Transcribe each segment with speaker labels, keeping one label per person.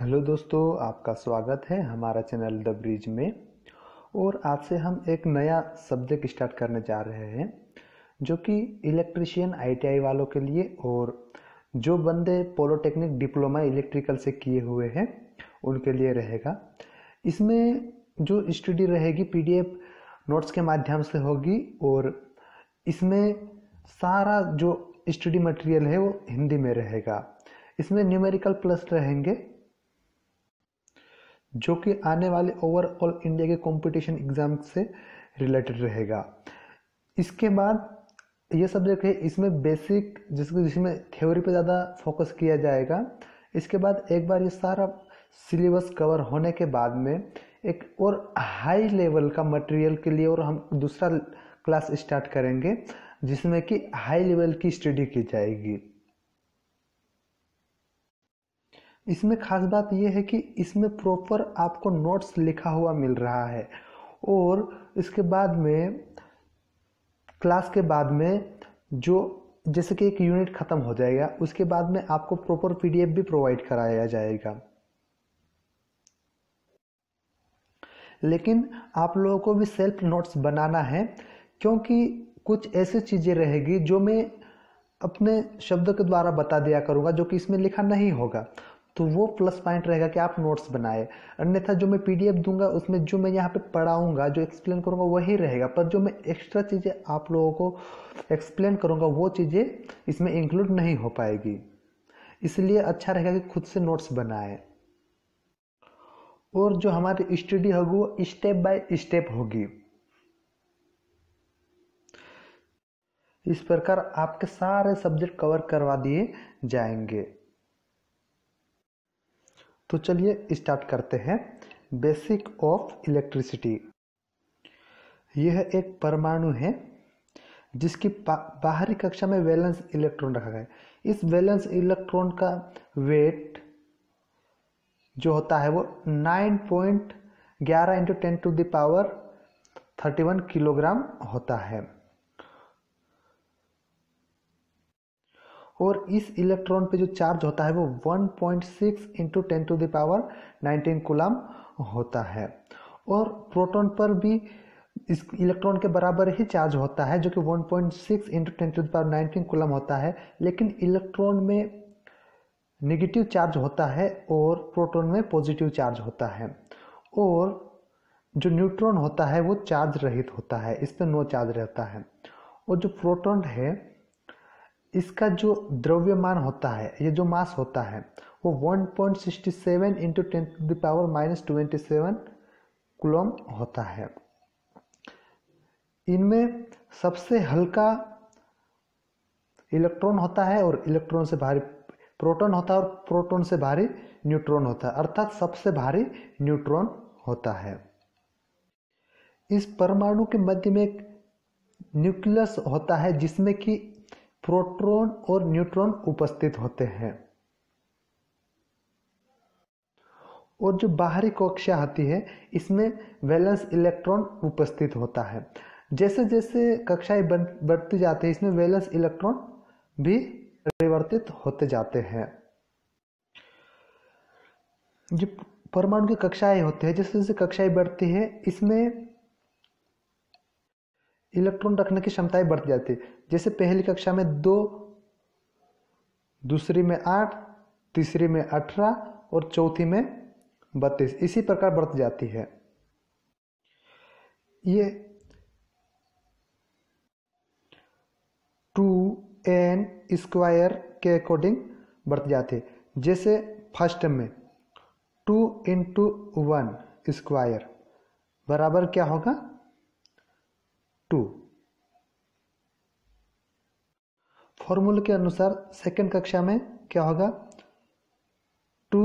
Speaker 1: hello दोस्तों आपका स्वागत है हमारा चैनल द ब्रिज में और आज से हम एक नया सब्जेक्ट स्टार्ट करने जा रहे हैं जो कि इलेक्ट्रिशियन आईटीआई वालों के लिए और जो बंदे पॉलोटेक्निक डिप्लोमा इलेक्ट्रिकल से किए हुए हैं उनके लिए रहेगा इसमें जो स्टडी रहेगी पीडीएफ नोट्स के माध्यम से होगी और इसमें सारा जो स्टडी मटेरियल है वो हिंदी में रहेगा इसमें न्यूमेरिकल प्लस रहेंगे जो कि आने वाले ओवरऑल इंडिया के कंपटीशन एग्ज़ाम से रिलेटेड रहेगा इसके बाद ये सब्जेक्ट है इसमें बेसिक जिसको जिसमें थ्योरी पे ज़्यादा फोकस किया जाएगा इसके बाद एक बार ये सारा सिलेबस कवर होने के बाद में एक और हाई लेवल का मटेरियल के लिए और हम दूसरा क्लास स्टार्ट करेंगे जिसमें कि हाई लेवल की स्टडी की जाएगी इसमें खास बात यह है कि इसमें प्रॉपर आपको नोट्स लिखा हुआ मिल रहा है और इसके बाद में क्लास के बाद में जो जैसे कि एक यूनिट ख़त्म हो जाएगा उसके बाद में आपको प्रॉपर पीडीएफ भी प्रोवाइड कराया जाएगा लेकिन आप लोगों को भी सेल्फ नोट्स बनाना है क्योंकि कुछ ऐसी चीज़ें रहेगी जो मैं अपने शब्द के द्वारा बता दिया करूँगा जो कि इसमें लिखा नहीं होगा तो वो प्लस पॉइंट रहेगा कि आप नोट्स बनाए अन्यथा जो मैं पीडीएफ दूंगा उसमें जो मैं यहाँ पे पढ़ाऊँगा जो एक्सप्लेन करूँगा वही रहेगा पर जो मैं एक्स्ट्रा चीज़ें आप लोगों को एक्सप्लेन करूँगा वो चीज़ें इसमें इंक्लूड नहीं हो पाएगी इसलिए अच्छा रहेगा कि खुद से नोट्स बनाए और जो हमारी स्टडी होगी वो स्टेप बाय स्टेप होगी इस प्रकार आपके सारे सब्जेक्ट कवर करवा दिए जाएंगे तो चलिए स्टार्ट करते हैं बेसिक ऑफ इलेक्ट्रिसिटी यह एक परमाणु है जिसकी बाहरी कक्षा में वैलेंस इलेक्ट्रॉन रखा गया है इस वैलेंस इलेक्ट्रॉन का वेट जो होता है वो नाइन पॉइंट ग्यारह into ten to the power thirty one kilogram होता है और इस इलेक्ट्रॉन पे जो चार्ज होता है वो 1.6 point six into ten to the power nineteen coulomb होता है और प्रोटॉन पर भी इस इलेक्ट्रॉन के बराबर ही चार्ज होता है जो कि 1.6 point six into ten to the power nineteen coulomb होता है लेकिन इलेक्ट्रॉन में नेगेटिव चार्ज होता है और प्रोटॉन में पॉजिटिव चार्ज होता है और जो न्यूट्रॉन होता है वो चार्ज रहित होता है इस पर नो चार्ज रहता है और जो प्रोटॉन है इसका जो द्रव्यमान होता है ये जो मास होता है वो 1.67 point sixty seven into ten the power minus twenty seven coulomb होता है इनमें सबसे हल्का इलेक्ट्रॉन होता है और इलेक्ट्रॉन से भारी प्रोटॉन होता है और प्रोटॉन से भारी न्यूट्रॉन होता है अर्थात सबसे भारी न्यूट्रॉन होता है इस परमाणु के मध्य में एक न्यूक्लियस होता है जिसमें कि प्रोटॉन और न्यूट्रॉन उपस्थित होते हैं और जो बाहरी कक्षा आती है इसमें वैलेंस इलेक्ट्रॉन उपस्थित होता है जैसे जैसे कक्षाएं बढ़ती जाती है इसमें वैलेंस इलेक्ट्रॉन भी परिवर्तित होते जाते हैं जो परमाणु की कक्षाएं होती है जैसे जैसे कक्षाएं बढ़ती है इसमें इलेक्ट्रॉन रखने की क्षमताएं बढ़ती जाती है जैसे पहली कक्षा में दो दूसरी में आठ तीसरी में अठारह और चौथी में बत्तीस इसी प्रकार बढ़ती जाती है ये टू एन स्क्वायर के अकॉर्डिंग बढ़ती जाती है जैसे फर्स्ट में टू इंटू वन स्क्वायर बराबर क्या होगा टू फॉर्मूले के अनुसार सेकेंड कक्षा में क्या होगा टू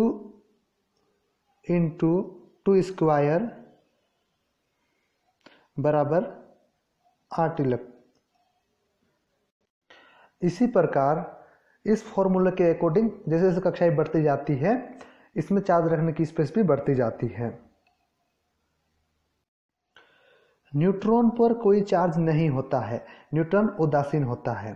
Speaker 1: इंटू टू स्क्वायर बराबर आठ इलेक्ट्रॉन इसी प्रकार इस फॉर्मूला के अकॉर्डिंग जैसे जैसे कक्षाएं बढ़ती जाती है इसमें चार्ज रखने की स्पेस भी बढ़ती जाती है न्यूट्रॉन पर कोई चार्ज नहीं होता है न्यूट्रॉन उदासीन होता है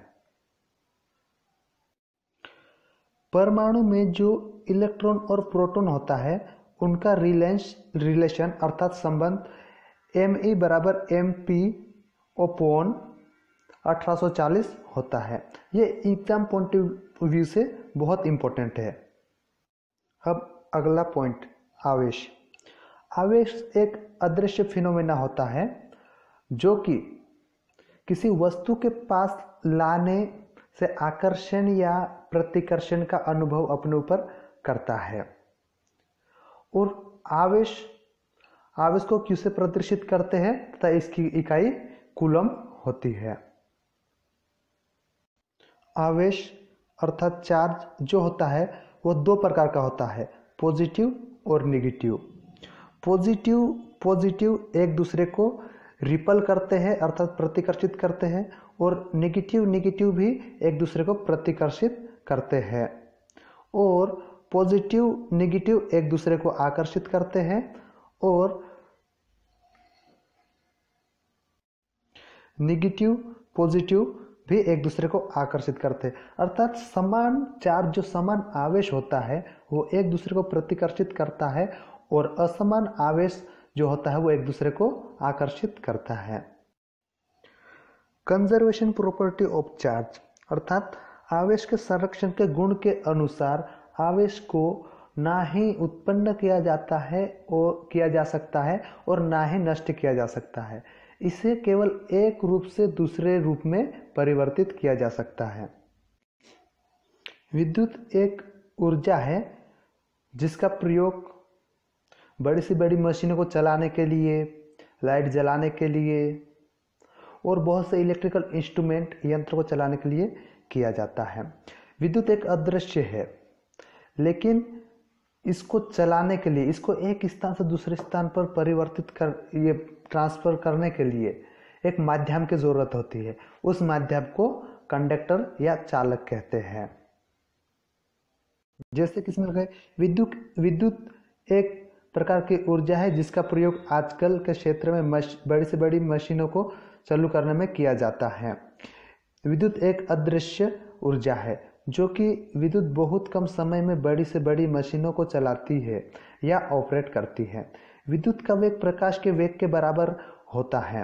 Speaker 1: परमाणु में जो इलेक्ट्रॉन और प्रोटॉन होता है उनका रिलेंस रिलेशन अर्थात संबंध एम ई बराबर एम पी ओपोन अठारह होता है ये एग्जाम पॉइंट व्यू से बहुत इम्पोर्टेंट है अब अगला पॉइंट आवेश आवेश एक अदृश्य फिनोमेना होता है जो कि किसी वस्तु के पास लाने से आकर्षण या प्रतिकर्षण का अनुभव अपने ऊपर करता है और आवेश आवेश को क्यों से प्रदर्शित करते हैं तथा इसकी इकाई कुलम होती है आवेश अर्थात चार्ज जो होता है वो दो प्रकार का होता है पॉजिटिव और निगेटिव पॉजिटिव पॉजिटिव एक दूसरे को रिपल करते हैं अर्थात प्रतिकर्षित करते हैं और नेगेटिव नेगेटिव भी एक दूसरे को प्रतिकर्षित करते हैं और पॉजिटिव नेगेटिव एक दूसरे को आकर्षित करते हैं और नेगेटिव पॉजिटिव भी एक दूसरे को आकर्षित करते हैं अर्थात समान चार्ज जो समान आवेश होता है वो एक दूसरे को प्रतिकर्षित करता है और असमान आवेश जो होता है वो एक दूसरे को आकर्षित करता है कंजर्वेशन प्रॉपर्टी ऑफ चार्ज अर्थात आवेश के संरक्षण के गुण के अनुसार आवेश को ना ही उत्पन्न किया जाता है और किया जा सकता है और ना ही नष्ट किया जा सकता है इसे केवल एक रूप से दूसरे रूप में परिवर्तित किया जा सकता है विद्युत एक ऊर्जा है जिसका प्रयोग बड़ी से बड़ी मशीनों को चलाने के लिए लाइट जलाने के लिए और बहुत से इलेक्ट्रिकल इंस्ट्रूमेंट यंत्र को चलाने के लिए किया जाता है विद्युत एक अदृश्य है लेकिन इसको चलाने के लिए इसको एक स्थान से दूसरे स्थान पर परिवर्तित कर ये ट्रांसफ़र करने के लिए एक माध्यम की ज़रूरत होती है उस माध्यम को कंडक्टर या चालक कहते हैं जैसे किसमें विद्युत विद्युत एक प्रकार की ऊर्जा है जिसका प्रयोग आजकल के क्षेत्र में बड़ी से बड़ी मशीनों को चालू करने में किया जाता है विद्युत एक अदृश्य ऊर्जा है जो कि विद्युत बहुत कम समय में बड़ी से बड़ी मशीनों को चलाती है या ऑपरेट करती है विद्युत का वेग प्रकाश के वेग के बराबर होता है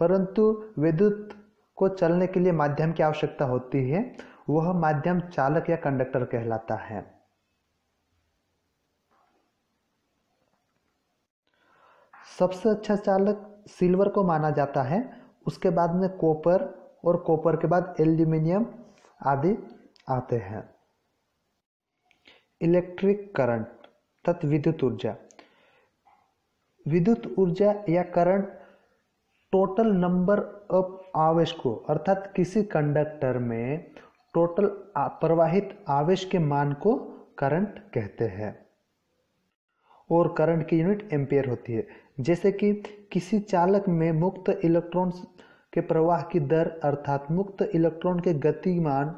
Speaker 1: परंतु विद्युत को चलने के लिए माध्यम की आवश्यकता होती है वह माध्यम चालक या कंडक्टर कहलाता है सबसे अच्छा चालक सिल्वर को माना जाता है उसके बाद में कॉपर और कॉपर के बाद एल्यूमिनियम आदि आते हैं इलेक्ट्रिक करंट तथा विद्युत ऊर्जा विद्युत ऊर्जा या करंट टोटल नंबर ऑफ आवेश को अर्थात किसी कंडक्टर में टोटल प्रवाहित आवेश के मान को करंट कहते हैं और करंट की यूनिट एम्पेयर होती है जैसे कि किसी चालक में मुक्त इलेक्ट्रॉन के प्रवाह की दर अर्थात मुक्त इलेक्ट्रॉन के गतिमान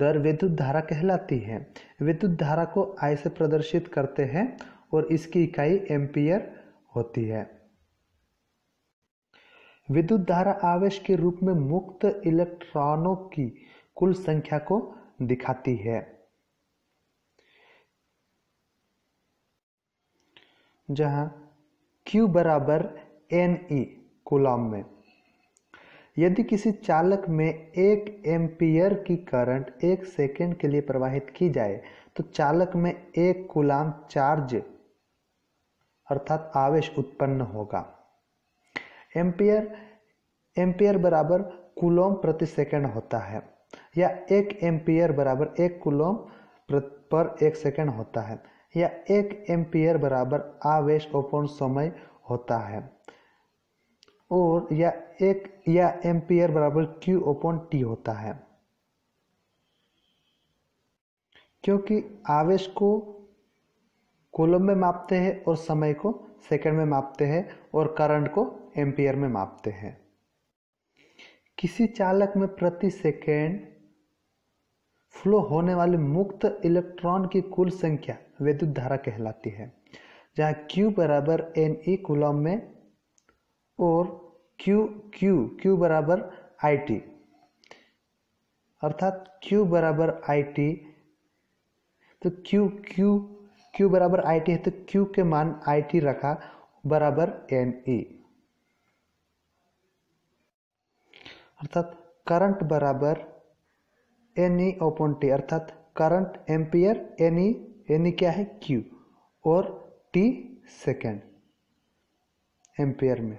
Speaker 1: दर विद्युत धारा कहलाती है विद्युत धारा को आय से प्रदर्शित करते हैं और इसकी इकाई एम्पियर होती है विद्युत धारा आवेश के रूप में मुक्त इलेक्ट्रॉनों की कुल संख्या को दिखाती है जहां Q बराबर एन ई e कूलाम में यदि किसी चालक में एक एम्पियर की करंट एक सेकेंड के लिए प्रवाहित की जाए तो चालक में एक कुलाम चार्ज अर्थात आवेश उत्पन्न होगा एम्पियर एम्पियर बराबर कुलोम प्रति सेकेंड होता है या एक एम्पियर बराबर एक कुलोम पर एक सेकेंड होता है या एक एम्पियर बराबर आवेश ओपन समय होता है और या एक या एम्पियर बराबर क्यू ओपन टी होता है क्योंकि आवेश को कूलम में मापते हैं और समय को सेकंड में मापते हैं और करंट को एम्पियर में मापते हैं किसी चालक में प्रति सेकेंड फ्लो होने वाले मुक्त इलेक्ट्रॉन की कुल संख्या विद्युत धारा कहलाती है जहाँ Q बराबर एन ई कुलम में और Q Q Q बराबर आई टी अर्थात Q बराबर आई टी तो Q Q Q बराबर आई टी है तो Q के मान आई टी रखा बराबर एन ई e, अर्थात करंट बराबर एन ई ओपन टी अर्थात करंट एम्पियर एन ई यानी क्या है क्यू और टी सेकेंड एम्पेयर में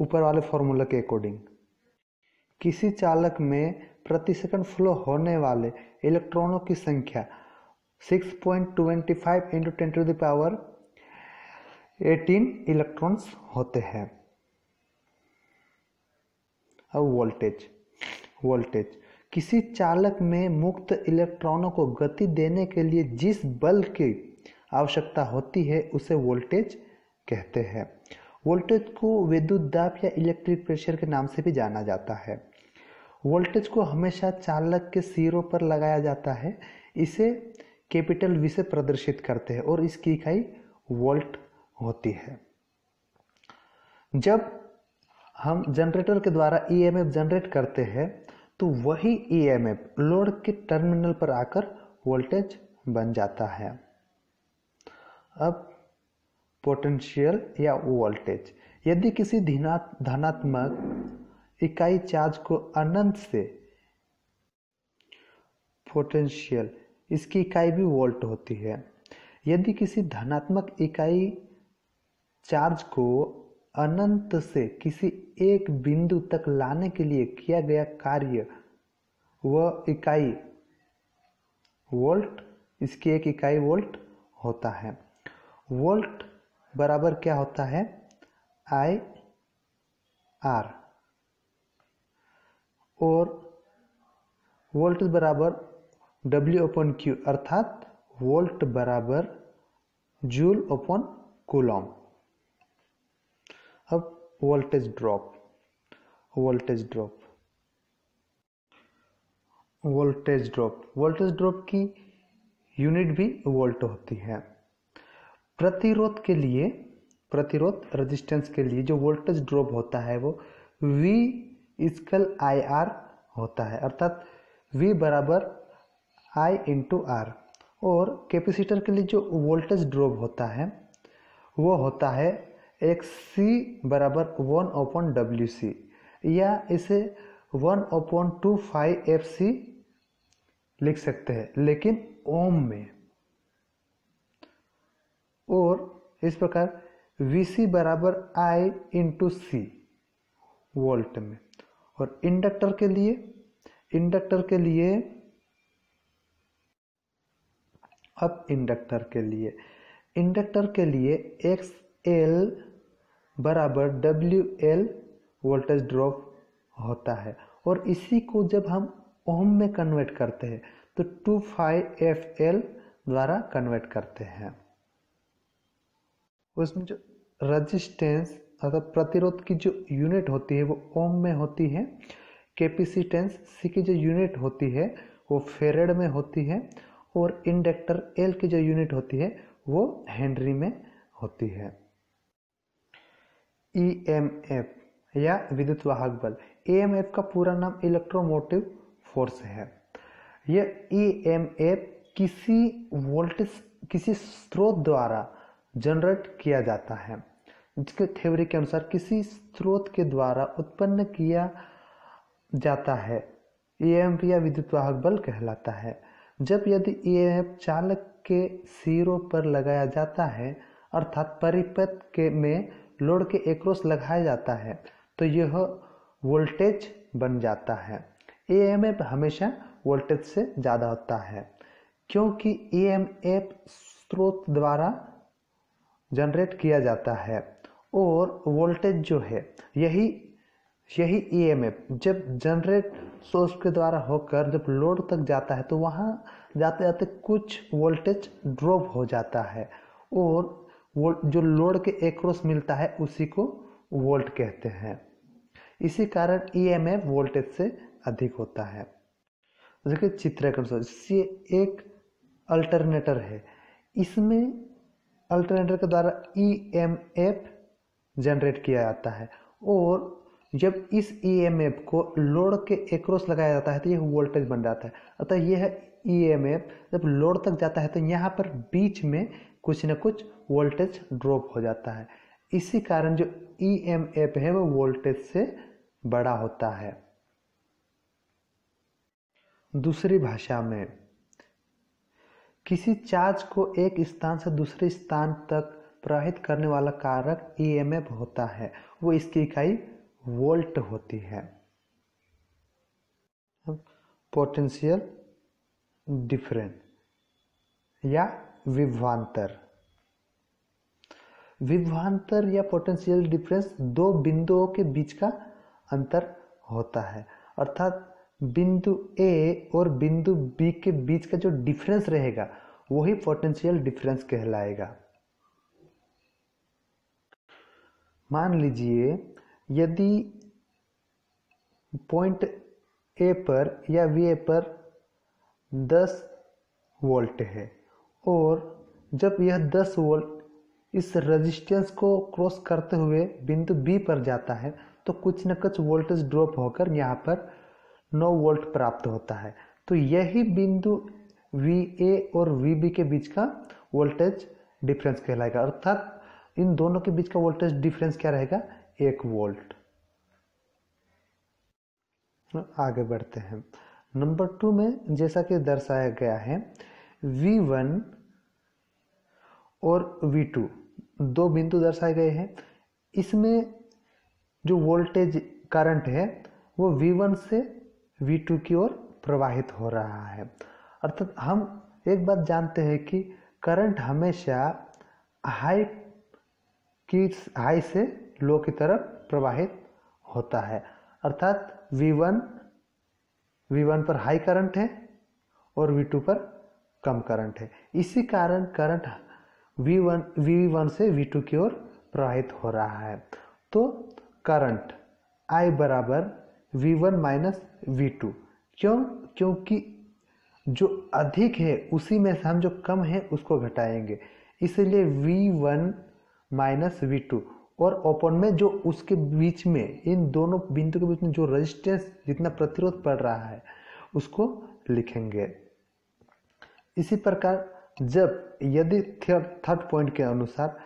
Speaker 1: ऊपर वाले फॉर्मूला के अकॉर्डिंग किसी चालक में प्रति सेकंड फ्लो होने वाले इलेक्ट्रॉनों की संख्या 6.25 point twenty five into ten to the power eighteen electrons होते हैं अब वोल्टेज वोल्टेज किसी चालक में मुक्त इलेक्ट्रॉनों को गति देने के लिए जिस बल की आवश्यकता होती है उसे वोल्टेज कहते हैं वोल्टेज को विद्युत दाब या इलेक्ट्रिक प्रेशर के नाम से भी जाना जाता है वोल्टेज को हमेशा चालक के सिरों पर लगाया जाता है इसे कैपिटल वी से प्रदर्शित करते हैं और इसकी इकाई वोल्ट होती है जब हम जनरेटर के द्वारा ईएमएफ e जनरेट करते हैं तो वही ईएमएफ e लोड के टर्मिनल पर आकर वोल्टेज बन जाता है अब पोटेंशियल या वोल्टेज यदि किसी धनात्मक इकाई चार्ज को अनंत से पोटेंशियल इसकी इकाई भी वोल्ट होती है यदि किसी धनात्मक इकाई चार्ज को अनंत से किसी एक बिंदु तक लाने के लिए किया गया कार्य व इकाई वोल्ट इसकी एक इकाई वोल्ट होता है वोल्ट बराबर क्या होता है आई आर और वोल्ट बराबर डब्ल्यू ओपन क्यू अर्थात वोल्ट बराबर joule upon coulomb voltage drop voltage drop voltage drop voltage drop की यूनिट भी वोल्ट होती है प्रतिरोध के लिए प्रतिरोध रेजिस्टेंस के लिए जो वोल्टेज ड्रॉप होता है वो V इसकल आई आर होता है अर्थात V बराबर I इंटू आर और कैपेसिटर के लिए जो वोल्टेज ड्रॉप होता है वो होता है एक्स सी बराबर वन ओपन डब्ल्यू सी या इसे one upon two five F C लिख सकते हैं लेकिन ओम में और इस प्रकार वी सी बराबर आई इंटू सी वोल्ट में और इंडक्टर के लिए इंडक्टर के लिए अब इंडक्टर के लिए इंडक्टर के लिए एक्स एल बराबर डब्ल्यू एल वोल्टेज ड्रॉप होता है और इसी को जब हम ओम में कन्वर्ट करते हैं तो टू फाइव एफ एल द्वारा कन्वर्ट करते हैं उसमें जो रजिस्टेंस अर्थात प्रतिरोध की जो यूनिट होती है वो ओम में होती है कैपेसिटेंस सी की जो यूनिट होती है वो फेरेड में होती है और इंडक्टर एल की जो यूनिट होती है वो हेनरी में होती है एफ e या विद्युत वाहक बल एफ e का पूरा नाम इलेक्ट्रोमोटिव फोर्स है यह ई एम एफ किसी वोल्टेज किसी स्रोत द्वारा जनरेट किया जाता है जिसके थ्योरी के अनुसार किसी स्रोत के द्वारा उत्पन्न किया जाता है एफ e या विद्युत वाहक बल कहलाता है जब यदि एम एफ चालक के सिरों पर लगाया जाता है अर्थात परिपथ के में लोड के एक्रॉस लगाया जाता है तो यह वोल्टेज बन जाता है ए एम एफ हमेशा वोल्टेज से ज़्यादा होता है क्योंकि ए एम एफ स्रोत द्वारा जनरेट किया जाता है और वोल्टेज जो है यही यही ई एम एफ जब जनरेट सोर्स के द्वारा होकर जब लोड तक जाता है तो वहाँ जाते जाते कुछ वोल्टेज ड्रॉप हो जाता है और वोल्ट जो लोड के एक्रॉस मिलता है उसी को वोल्ट कहते हैं इसी कारण ईएमएफ e वोल्टेज से अधिक होता है देखिए चित्र के अनुसार ये एक अल्टरनेटर है इसमें अल्टरनेटर के द्वारा ईएमएफ e जनरेट किया जाता है और जब इस ईएमएफ e को लोड के एक्रॉस लगाया जाता है तो यह वोल्टेज बन जाता है अतः यह ईएमएफ जब लोड तक जाता है तो यहाँ पर बीच में कुछ ना कुछ वोल्टेज ड्रॉप हो जाता है इसी कारण जो ई एम एफ है वो वोल्टेज से बड़ा होता है दूसरी भाषा में किसी चार्ज को एक स्थान से दूसरे स्थान तक प्रवाहित करने वाला कारक ई एम एफ होता है वो इसकी इकाई वोल्ट होती है पोटेंशियल डिफरेंस या विभवांतर विभवांतर या पोटेंशियल डिफरेंस दो बिंदुओं के बीच का अंतर होता है अर्थात बिंदु ए और बिंदु बी के बीच का जो डिफरेंस रहेगा वही पोटेंशियल डिफरेंस कहलाएगा मान लीजिए यदि पॉइंट ए पर या वी ए पर 10 वोल्ट है और जब यह 10 वोल्ट इस रेजिस्टेंस को क्रॉस करते हुए बिंदु बी पर जाता है तो कुछ न कुछ वोल्टेज ड्रॉप होकर यहाँ पर 9 वोल्ट प्राप्त होता है तो यही बिंदु वी ए और वी बी के बीच का वोल्टेज डिफरेंस कहलाएगा अर्थात इन दोनों के बीच का वोल्टेज डिफरेंस क्या रहेगा एक वोल्ट आगे बढ़ते हैं नंबर टू में जैसा कि दर्शाया गया है V1 और V2 दो बिंदु दर्शाए गए हैं इसमें जो वोल्टेज करंट है वो V1 से V2 की ओर प्रवाहित हो रहा है अर्थात हम एक बात जानते हैं कि करंट हमेशा हाई की हाई से लो की तरफ प्रवाहित होता है अर्थात V1 V1 पर हाई करंट है और V2 पर कम करंट है इसी कारण current V one V one से वी टू की ओर प्रवाहित हो रहा है तो करंट I बराबर V one minus V two क्यों क्योंकि जो अधिक है उसी में से हम जो कम है उसको घटाएंगे इसलिए V one minus V two और ओपन में जो उसके बीच में इन दोनों बिंदु के बीच में जो रेजिस्टेंस जितना प्रतिरोध पड़ रहा है उसको लिखेंगे इसी प्रकार जब यदि थर्ड पॉइंट के अनुसार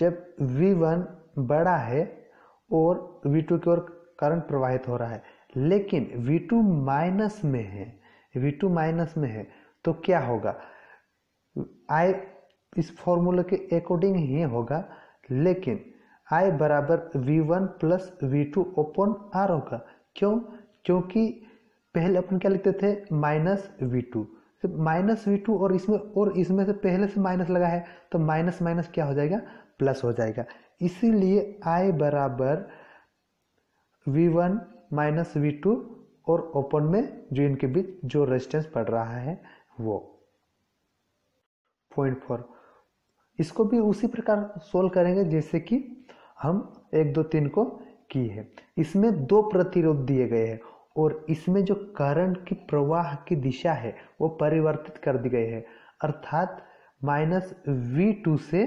Speaker 1: जब V1 बड़ा है और V2 की ओर करंट प्रवाहित हो रहा है लेकिन V2 माइनस में है V2 माइनस में है तो क्या होगा I इस फॉर्मूले के अकॉर्डिंग ही होगा लेकिन I बराबर V1 plus V two upon R होगा क्यों क्योंकि पहले अपन क्या लिखते थे माइनस वी टू तो माइनस वी टू और इसमें और इसमें से पहले से माइनस लगा है तो माइनस माइनस क्या हो जाएगा प्लस हो जाएगा इसीलिए आई बराबर V one minus V two और ओपन में जो इनके बीच जो रेजिस्टेंस पड़ रहा है वो पॉइंट फोर इसको भी उसी प्रकार सोल्व करेंगे जैसे कि हम एक दो तीन को की है इसमें दो प्रतिरोध दिए गए हैं और इसमें जो करंट की प्रवाह की दिशा है वो परिवर्तित कर दी गई है अर्थात माइनस वी टू से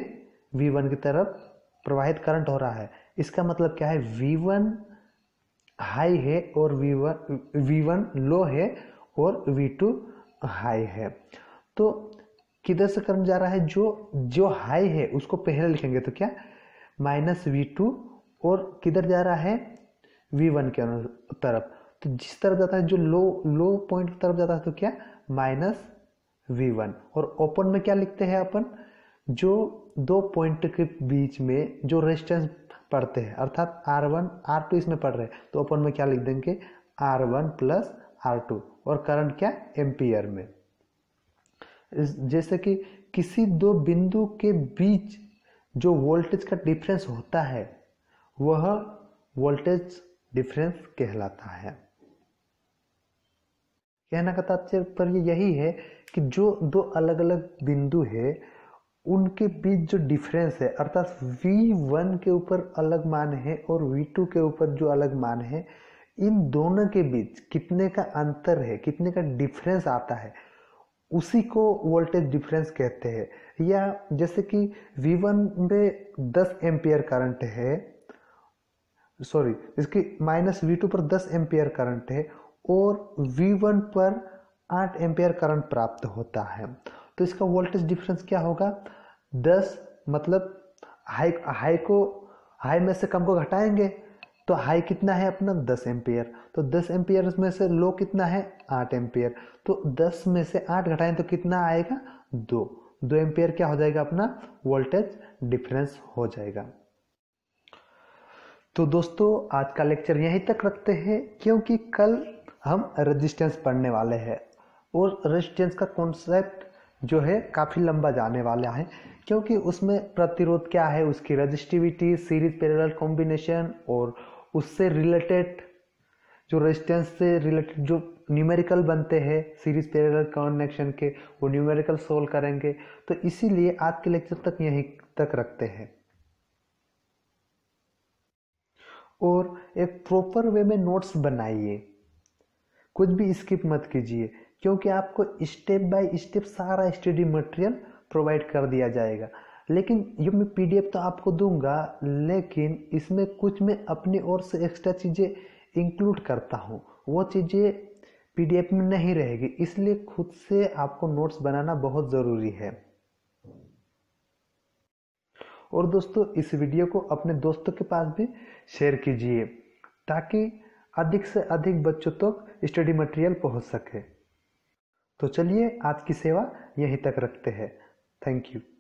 Speaker 1: वी वन की तरफ प्रवाहित करंट हो रहा है इसका मतलब क्या है वी वन हाई है और V one V one low है और वी टू हाई है तो किधर से करंट जा रहा है जो जो हाई है उसको पहले लिखेंगे तो क्या माइनस वी टू और किधर जा रहा है वी वन के तरफ तो जिस तरफ जाता है जो लो लो पॉइंट की तरफ जाता है तो क्या माइनस वी वन और ओपन में क्या लिखते हैं अपन जो दो पॉइंट के बीच में जो रेजिस्टेंस पढ़ते हैं अर्थात आर वन आर टू इसमें पढ़ रहे हैं तो ओपन में क्या लिख देंगे R one plus R two और करंट क्या एम्पियर में जैसे कि किसी दो बिंदु के बीच जो वोल्टेज का डिफरेंस होता है वह वोल्टेज डिफरेंस कहलाता है कहना का तात्पर्य यही है कि जो दो अलग अलग बिंदु है उनके बीच जो डिफरेंस है अर्थात V1 के ऊपर अलग मान है और V2 के ऊपर जो अलग मान है इन दोनों के बीच कितने का अंतर है कितने का डिफरेंस आता है उसी को वोल्टेज डिफरेंस कहते हैं या जैसे कि V1 में 10 एम्पियर करंट है सॉरी इसकी माइनस वी पर 10 एम्पियर करंट है और V1 पर 8 एम्पेयर करंट प्राप्त होता है तो इसका वोल्टेज डिफरेंस क्या होगा 10 मतलब हाई हाई को हाई में से कम को घटाएंगे तो हाई कितना है अपना 10 एम्पेयर तो 10 एम्पियर में से लो कितना है 8 एम्पियर तो 10 में से 8 घटाएं तो कितना आएगा दो दो एम्पेयर क्या हो जाएगा अपना वोल्टेज डिफरेंस हो जाएगा तो दोस्तों आज का लेक्चर यहीं तक रखते हैं क्योंकि कल हम रेजिस्टेंस पढ़ने वाले हैं और रेजिस्टेंस का कॉन्सेप्ट जो है काफ़ी लंबा जाने वाला है क्योंकि उसमें प्रतिरोध क्या है उसकी रजिस्टिविटी सीरीज पैरेलल कॉम्बिनेशन और उससे रिलेटेड जो रेजिस्टेंस से रिलेटेड जो न्यूमेरिकल बनते हैं सीरीज पैरेलल कनेक्शन के वो न्यूमेरिकल सोल्व करेंगे तो इसीलिए आज के लेक्चर तक यहीं तक रखते हैं और एक प्रॉपर वे में नोट्स बनाइए कुछ भी स्किप मत कीजिए क्योंकि आपको स्टेप बाय स्टेप सारा स्टडी मटेरियल प्रोवाइड कर दिया जाएगा लेकिन ये मैं पीडीएफ तो आपको दूंगा लेकिन इसमें कुछ मैं अपनी ओर से एक्स्ट्रा चीज़ें इंक्लूड करता हूँ वो चीज़ें पीडीएफ में नहीं रहेगी इसलिए खुद से आपको नोट्स बनाना बहुत ज़रूरी है और दोस्तों इस वीडियो को अपने दोस्तों के पास भी शेयर कीजिए ताकि अधिक से अधिक बच्चों तक तो स्टडी मटेरियल पहुंच सके तो चलिए आज की सेवा यहीं तक रखते हैं थैंक यू